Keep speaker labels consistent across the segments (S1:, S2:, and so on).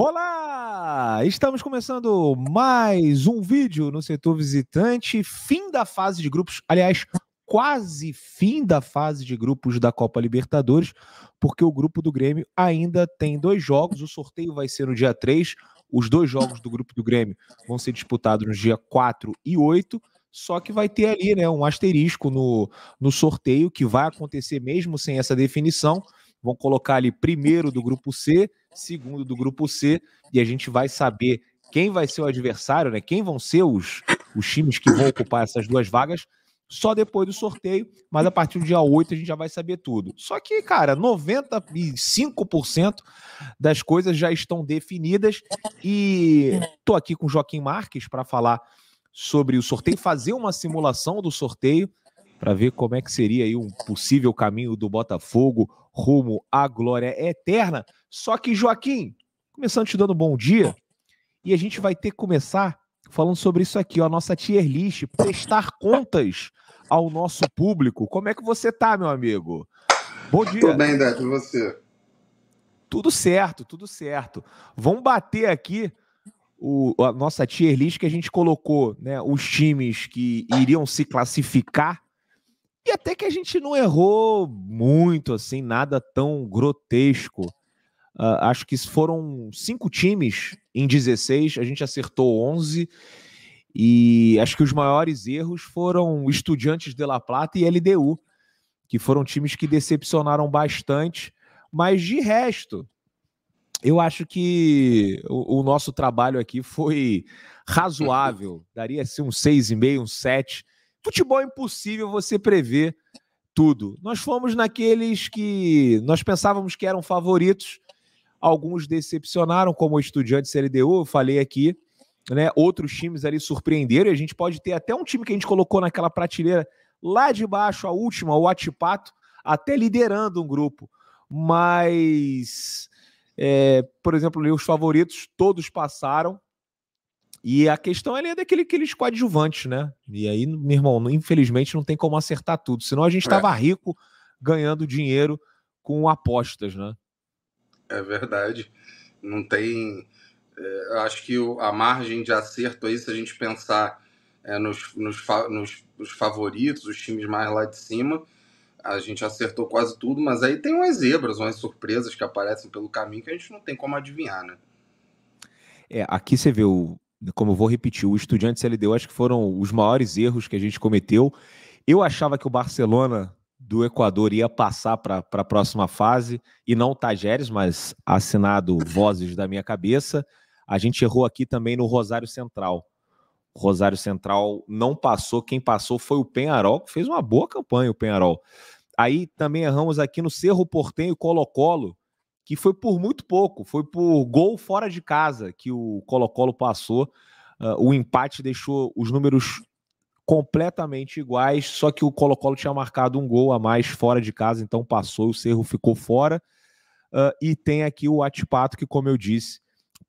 S1: Olá! Estamos começando mais um vídeo no setor visitante, fim da fase de grupos, aliás, quase fim da fase de grupos da Copa Libertadores, porque o grupo do Grêmio ainda tem dois jogos, o sorteio vai ser no dia 3, os dois jogos do grupo do Grêmio vão ser disputados no dia 4 e 8, só que vai ter ali né, um asterisco no, no sorteio, que vai acontecer mesmo sem essa definição, vão colocar ali primeiro do grupo C, segundo do grupo C, e a gente vai saber quem vai ser o adversário, né? Quem vão ser os, os times que vão ocupar essas duas vagas só depois do sorteio, mas a partir do dia 8 a gente já vai saber tudo. Só que, cara, 95% das coisas já estão definidas e tô aqui com Joaquim Marques para falar sobre o sorteio, fazer uma simulação do sorteio, para ver como é que seria aí um possível caminho do Botafogo rumo à glória eterna. Só que, Joaquim, começando te dando bom dia, e a gente vai ter que começar falando sobre isso aqui, ó, a nossa tier list, prestar contas ao nosso público. Como é que você tá, meu amigo? Bom dia. Tudo bem,
S2: e você?
S1: Tudo certo, tudo certo. Vamos bater aqui o, a nossa tier list que a gente colocou, né, os times que iriam se classificar e até que a gente não errou muito, assim, nada tão grotesco. Uh, acho que foram cinco times em 16, a gente acertou 11. E acho que os maiores erros foram Estudiantes de La Plata e LDU, que foram times que decepcionaram bastante. Mas de resto, eu acho que o, o nosso trabalho aqui foi razoável. Daria-se um 6,5, um 7. Futebol é impossível você prever tudo. Nós fomos naqueles que nós pensávamos que eram favoritos, alguns decepcionaram, como o Estudiantes LDU, eu falei aqui, né? Outros times ali surpreenderam, e a gente pode ter até um time que a gente colocou naquela prateleira lá de baixo, a última, o Atipato, até liderando um grupo. Mas, é, por exemplo, os favoritos todos passaram, e a questão é daquele aqueles coadjuvantes, né? E aí, meu irmão, infelizmente não tem como acertar tudo. Senão a gente estava é. rico ganhando dinheiro com apostas, né? É verdade.
S2: Não tem. É, acho que a margem de acerto aí, se a gente pensar é, nos, nos, nos, nos favoritos, os times mais lá de cima, a gente acertou quase tudo, mas aí tem umas zebras, umas surpresas que aparecem pelo caminho que a gente não tem como adivinhar, né?
S1: É, aqui você vê o, como vou repetir, o Estudiantes LDU acho que foram os maiores erros que a gente cometeu. Eu achava que o Barcelona do Equador ia passar para a próxima fase, e não o Tajeres, mas assinado vozes da minha cabeça. A gente errou aqui também no Rosário Central. Rosário Central não passou, quem passou foi o Penharol, que fez uma boa campanha o Penharol. Aí também erramos aqui no Cerro Portenho e Colo-Colo, que foi por muito pouco, foi por gol fora de casa que o Colo-Colo passou. Uh, o empate deixou os números completamente iguais, só que o Colo-Colo tinha marcado um gol a mais fora de casa, então passou, o Cerro ficou fora. Uh, e tem aqui o Atipato, que, como eu disse,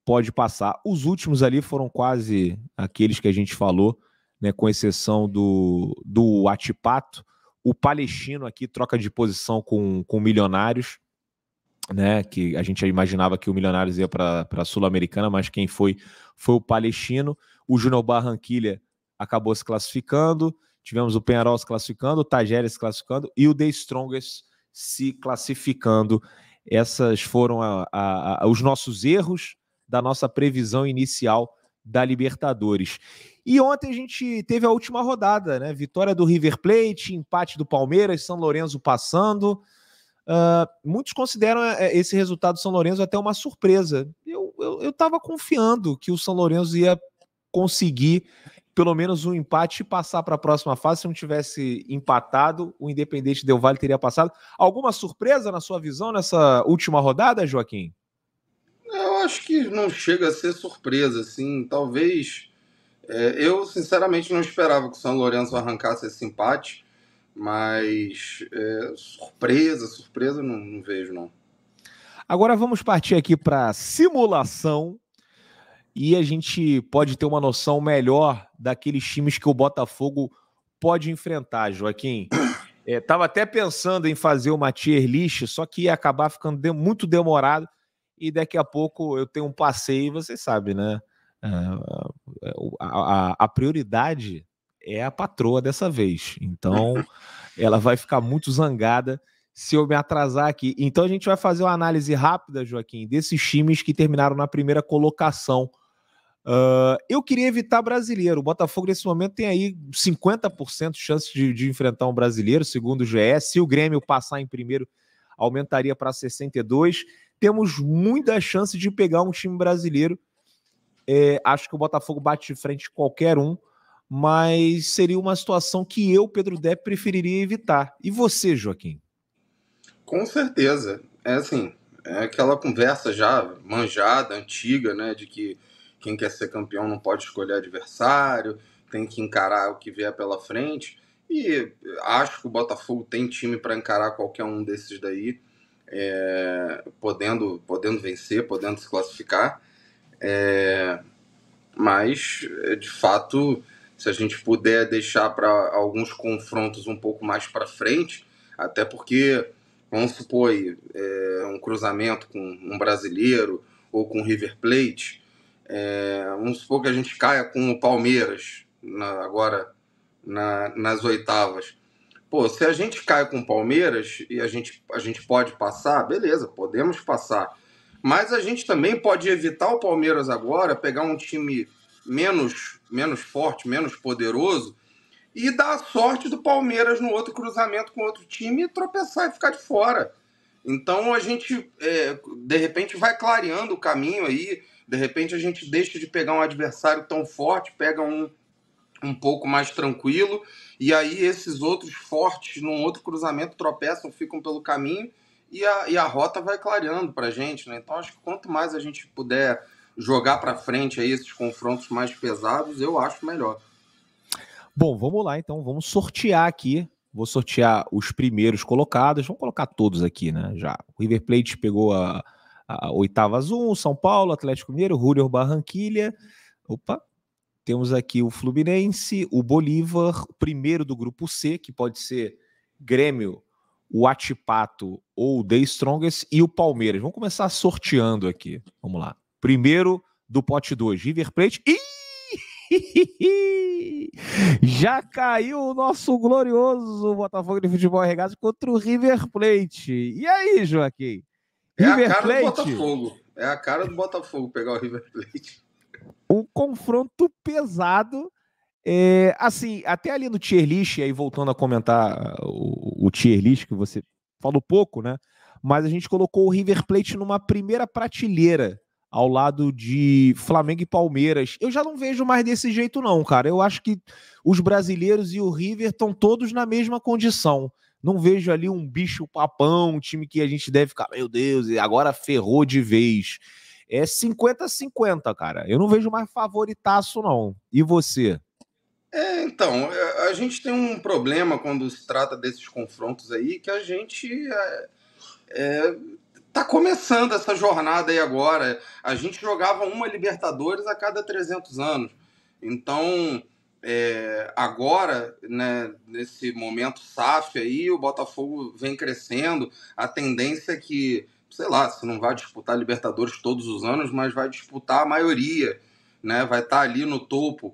S1: pode passar. Os últimos ali foram quase aqueles que a gente falou, né, com exceção do, do Atipato. O Palestino aqui troca de posição com, com Milionários né? Que a gente imaginava que o Milionários ia para a Sul-Americana, mas quem foi foi o Palestino. O Júnior Barranquilha acabou se classificando. Tivemos o Penharol se classificando, o Tajeres se classificando e o The Strongest se classificando. Essas foram a, a, a, os nossos erros da nossa previsão inicial da Libertadores. E ontem a gente teve a última rodada, né? Vitória do River Plate, empate do Palmeiras, São Lourenço passando. Uh, muitos consideram eh, eh, esse resultado do São Lourenço até uma surpresa. Eu estava eu, eu confiando que o São Lourenço ia conseguir pelo menos um empate e passar para a próxima fase. Se não tivesse empatado, o Independente Del Vale teria passado. Alguma surpresa na sua visão nessa última rodada, Joaquim?
S2: Eu acho que não chega a ser surpresa, assim. Talvez. É, eu, sinceramente, não esperava que o São Lourenço arrancasse esse empate. Mas é, surpresa, surpresa não, não vejo, não.
S1: Agora vamos partir aqui para simulação e a gente pode ter uma noção melhor daqueles times que o Botafogo pode enfrentar, Joaquim. É, tava até pensando em fazer uma tier list, só que ia acabar ficando de, muito demorado e daqui a pouco eu tenho um passeio, você sabe, né? É, é, a, a, a prioridade é a patroa dessa vez. Então, ela vai ficar muito zangada se eu me atrasar aqui. Então, a gente vai fazer uma análise rápida, Joaquim, desses times que terminaram na primeira colocação. Uh, eu queria evitar brasileiro. O Botafogo, nesse momento, tem aí 50% de chance de, de enfrentar um brasileiro, segundo o GS. Se o Grêmio passar em primeiro, aumentaria para 62. Temos muita chance de pegar um time brasileiro. É, acho que o Botafogo bate de frente qualquer um mas seria uma situação que eu, Pedro Depp, preferiria evitar. E você, Joaquim?
S2: Com certeza. É assim, é aquela conversa já manjada, antiga, né, de que quem quer ser campeão não pode escolher adversário, tem que encarar o que vier pela frente. E acho que o Botafogo tem time para encarar qualquer um desses daí, é, podendo, podendo vencer, podendo se classificar. É, mas, de fato, se a gente puder deixar para alguns confrontos um pouco mais para frente, até porque, vamos supor, aí, é, um cruzamento com um brasileiro ou com River Plate, é, vamos supor que a gente caia com o Palmeiras na, agora na, nas oitavas. Pô, se a gente cai com o Palmeiras e a gente, a gente pode passar, beleza, podemos passar. Mas a gente também pode evitar o Palmeiras agora, pegar um time menos, menos forte, menos poderoso, e dar a sorte do Palmeiras no outro cruzamento com outro time e tropeçar e ficar de fora. Então a gente, é, de repente, vai clareando o caminho aí, de repente a gente deixa de pegar um adversário tão forte, pega um um pouco mais tranquilo, e aí esses outros fortes num outro cruzamento tropeçam, ficam pelo caminho e a, e a rota vai clareando para a gente. Né? Então acho que quanto mais a gente puder jogar para frente aí esses confrontos mais pesados, eu acho
S1: melhor. Bom, vamos lá então, vamos sortear aqui. Vou sortear os primeiros colocados, vamos colocar todos aqui, né? Já. O River Plate pegou a, a oitava azul, São Paulo, Atlético Mineiro, Júnior Barranquilha. Opa, temos aqui o Fluminense, o Bolívar, o primeiro do grupo C, que pode ser Grêmio, o Atipato ou o The Strongest, e o Palmeiras. Vamos começar sorteando aqui. Vamos lá primeiro do pote 2. River Plate. Ih! Já caiu o nosso glorioso Botafogo de Futebol Regado contra o River Plate. E aí, Joaquim? É River a cara Plate. do Botafogo.
S2: É a cara do Botafogo pegar o River Plate.
S1: Um confronto pesado. É, assim, até ali no tier list, aí voltando a comentar o, o tier list, que você falou pouco, né? Mas a gente colocou o River Plate numa primeira prateleira ao lado de Flamengo e Palmeiras. Eu já não vejo mais desse jeito, não, cara. Eu acho que os brasileiros e o River estão todos na mesma condição. Não vejo ali um bicho papão, um time que a gente deve ficar, meu Deus, e agora ferrou de vez. É 50-50, cara. Eu não vejo mais favoritaço, não. E você?
S2: É, então, é, a gente tem um
S1: problema quando se trata desses confrontos
S2: aí, que a gente é, é está começando essa jornada aí agora. A gente jogava uma Libertadores a cada 300 anos. Então, é, agora, né, nesse momento SAF aí, o Botafogo vem crescendo. A tendência é que, sei lá, se não vai disputar Libertadores todos os anos, mas vai disputar a maioria, né? Vai estar tá ali no topo.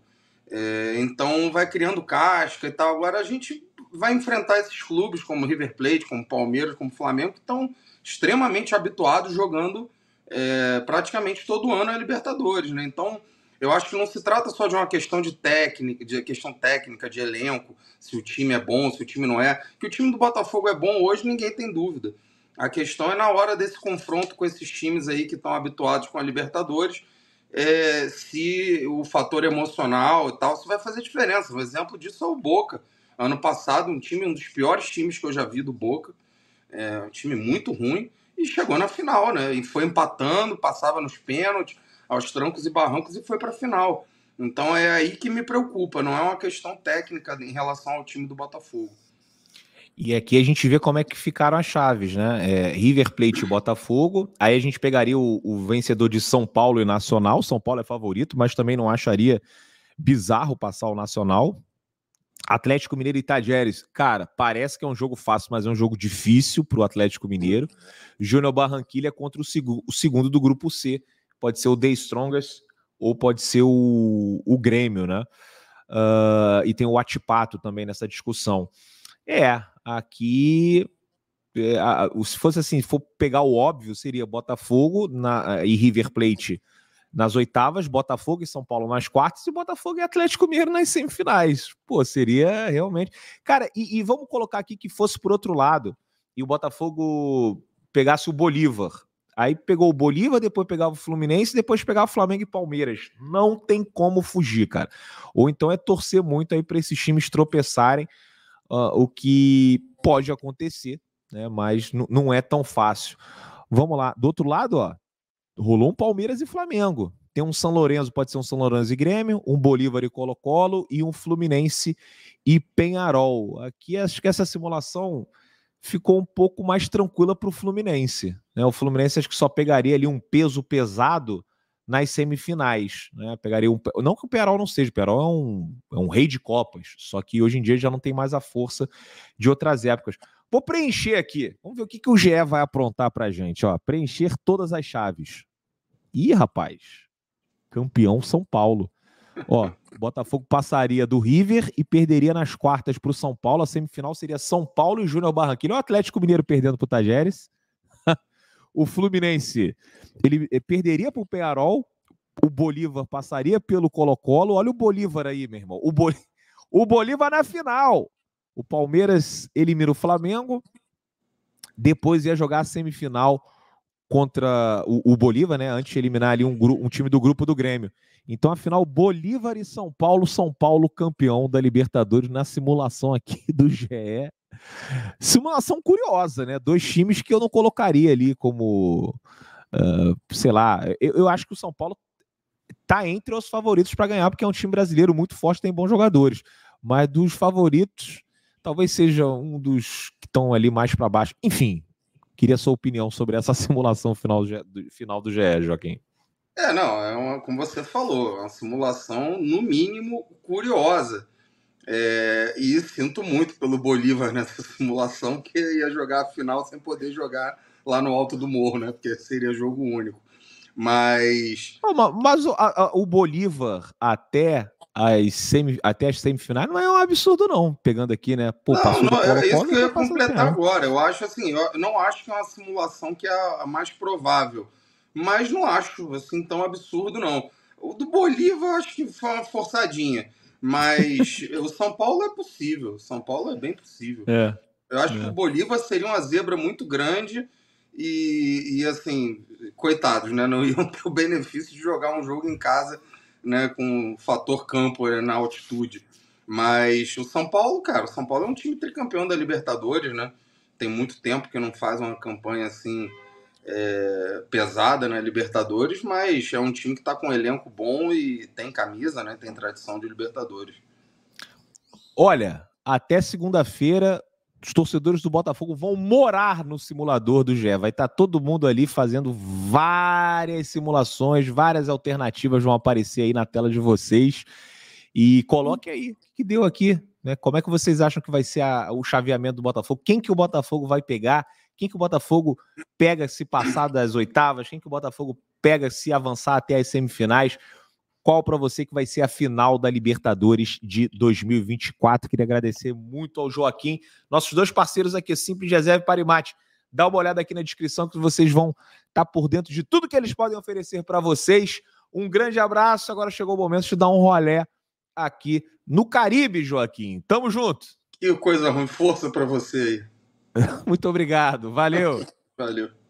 S2: É, então vai criando casca e tal. Agora a gente vai enfrentar esses clubes como River Plate, como Palmeiras, como Flamengo, que estão extremamente habituados jogando é, praticamente todo ano a Libertadores, né? Então, eu acho que não se trata só de uma questão de técnica, de questão técnica, de elenco, se o time é bom, se o time não é. Que o time do Botafogo é bom hoje, ninguém tem dúvida. A questão é na hora desse confronto com esses times aí que estão habituados com a Libertadores, é, se o fator emocional e tal, se vai fazer diferença. Um exemplo disso é o Boca Ano passado, um time, um dos piores times que eu já vi do Boca. É, um time muito ruim. E chegou na final, né? E foi empatando, passava nos pênaltis, aos trancos e barrancos e foi para a final. Então é aí que me preocupa, não é uma questão técnica em relação ao time do Botafogo.
S1: E aqui a gente vê como é que ficaram as chaves, né? É, River Plate e Botafogo. Aí a gente pegaria o, o, vencedor de São Paulo e Nacional. São Paulo é favorito, mas também não acharia bizarro passar o Nacional. Atlético Mineiro e Tajeres, cara, parece que é um jogo fácil, mas é um jogo difícil para o Atlético Mineiro. Júnior Barranquilha contra o, seg o, segundo do grupo C. Pode ser o The Strongest ou pode ser o, o Grêmio, né? Uh, e tem o Atipato também nessa discussão. É, aqui. É, se fosse assim, se for pegar o óbvio, seria Botafogo na, e River Plate nas oitavas, Botafogo e São Paulo nas quartas e Botafogo e Atlético Mineiro nas semifinais. Pô, seria realmente. Cara, e, e vamos colocar aqui que fosse por outro lado e o Botafogo pegasse o Bolívar. Aí pegou o Bolívar, depois pegava o Fluminense, depois pegava o Flamengo e Palmeiras. Não tem como fugir, cara. Ou então é torcer muito aí para esses times tropeçarem, uh, o que pode acontecer, né? Mas não é tão fácil. Vamos lá, do outro lado, ó, rolou um Palmeiras e Flamengo. Tem um São Lourenço, pode ser um São Lourenço e Grêmio, um Bolívar e Colo-Colo e um Fluminense e Penharol. Aqui acho que essa simulação ficou um pouco mais tranquila para o Fluminense. Né? O Fluminense acho que só pegaria ali um peso pesado nas semifinais. Né? Pegaria um. Não que o Perol não seja, o Perol é um, é um rei de Copas, só que hoje em dia já não tem mais a força de outras épocas. Vou preencher aqui. Vamos ver o que, que o GE vai aprontar a gente. Ó, preencher todas as chaves. Ih, rapaz. Campeão São Paulo. Ó, Botafogo passaria do River e perderia nas quartas para o São Paulo. A semifinal seria São Paulo e Júnior Barranquilla. O Atlético Mineiro perdendo para o Tajeres o Fluminense ele eh, perderia para o Pearol, o Bolívar passaria pelo Colo-Colo. Olha o Bolívar aí, meu irmão. O, o Bolívar na final. O Palmeiras elimina o Flamengo, depois ia jogar a semifinal contra o, o Bolívar, né? Antes de eliminar ali um, um time do grupo do Grêmio. Então, afinal, Bolívar e São Paulo, São Paulo campeão da Libertadores na simulação aqui do GE. Simulação curiosa, né? Dois times que eu não colocaria ali como, uh, sei lá, eu, eu, acho que o São Paulo tá entre os favoritos para ganhar, porque é um time brasileiro muito forte, tem bons jogadores. Mas dos favoritos, talvez seja um dos que estão ali mais para baixo. Enfim, queria sua opinião sobre essa simulação final do, final do GE, Joaquim.
S2: É, não, é uma, como você falou, é uma simulação, no mínimo, curiosa. É, e sinto muito pelo Bolívar nessa simulação, que ia jogar a final sem poder jogar lá no alto do morro, né? Porque seria jogo único.
S1: Mas. Não, mas o, a, o, Bolívar até as, semi, até as semifinais não é um absurdo, não. Pegando aqui, né? Pô, não, não, é isso que eu ia completar
S2: agora. Eu acho assim, eu não acho que é uma simulação que é a mais provável. Mas não acho assim tão absurdo, não. O do Bolívar eu acho que foi uma forçadinha. Mas o São Paulo é possível. São Paulo é bem possível. É. Eu acho é. que o Bolívar seria uma zebra muito grande e, e, assim, coitados, né? Não iam ter o benefício de jogar um jogo em casa, né? Com o fator campo né, na altitude. Mas o São Paulo, cara, o São Paulo é um time tricampeão da Libertadores, né? Tem muito tempo que não faz uma campanha assim é, pesada na né, Libertadores, mas é um time que está com um elenco bom e tem camisa, né, tem tradição de Libertadores.
S1: Olha, até segunda-feira os torcedores do Botafogo vão morar no simulador do Gé. Vai estar tá todo mundo ali fazendo várias simulações, várias alternativas vão aparecer aí na tela de vocês. E coloque aí o que deu aqui, né? Como é que vocês acham que vai ser a, o chaveamento do Botafogo? Quem que o Botafogo vai pegar? Quem que o Botafogo pega se passar das oitavas? Quem que o Botafogo pega se avançar até as semifinais? Qual para você que vai ser a final da Libertadores de 2024? Queria agradecer muito ao Joaquim, nossos dois parceiros aqui, Simples Reserva e Parimate. Dá uma olhada aqui na descrição que vocês vão estar tá por dentro de tudo que eles podem oferecer para vocês. Um grande abraço. Agora chegou o momento de dar um rolé aqui no Caribe, Joaquim. Tamo junto. Que coisa ruim, força para você aí. Muito obrigado. Valeu. Valeu.